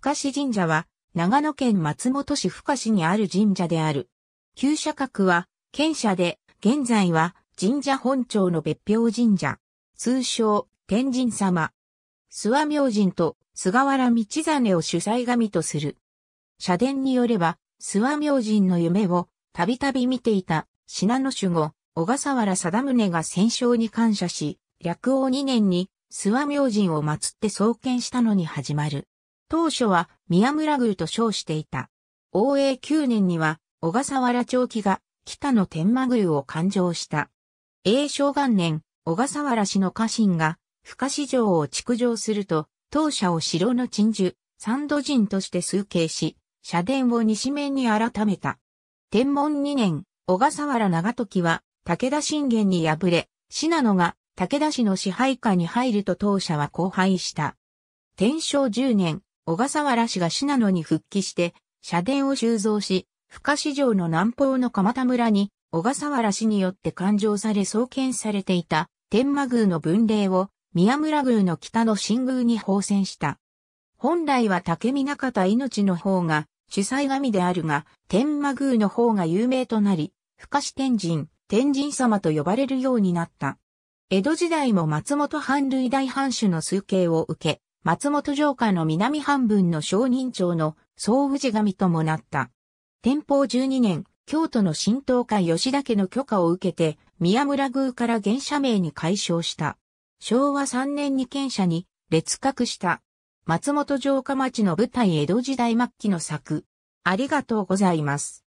深市神社は、長野県松本市深市にある神社である。旧社格は、県社で、現在は、神社本庁の別表神社。通称、天神様。諏訪明神と菅原道真を主催神とする。社殿によれば、諏訪明神の夢をたびたび見ていた信濃守護、小笠原貞宗が戦勝に感謝し、略王2年に諏訪明神を祀って創建したのに始まる。当初は宮村宮と称していた。応永9年には小笠原長期が北の天満宮を勘定した。永正元年、小笠原氏の家臣が深市城を築城すると、当社を城の鎮守、三度人として崇敬し、社殿を西面に改めた。天文2年、小笠原長時は武田信玄に敗れ、信濃が武田氏の支配下に入ると当社は荒廃した。天正10年、小笠原氏が信濃に復帰して、社殿を収蔵し、深市城の南方の蒲田村に、小笠原氏によって勘定され創建されていた、天満宮の分霊を、宮村宮の北の新宮に奉遷した。本来は竹見中田命の方が、主催神であるが、天満宮の方が有名となり、深市天神、天神様と呼ばれるようになった。江戸時代も松本藩類大藩主の崇敬を受け、松本城下の南半分の商人町の総氏神ともなった。天保12年、京都の新東海吉田家の許可を受けて、宮村宮から原社名に改称した。昭和3年に県社に列格した。松本城下町の舞台江戸時代末期の作。ありがとうございます。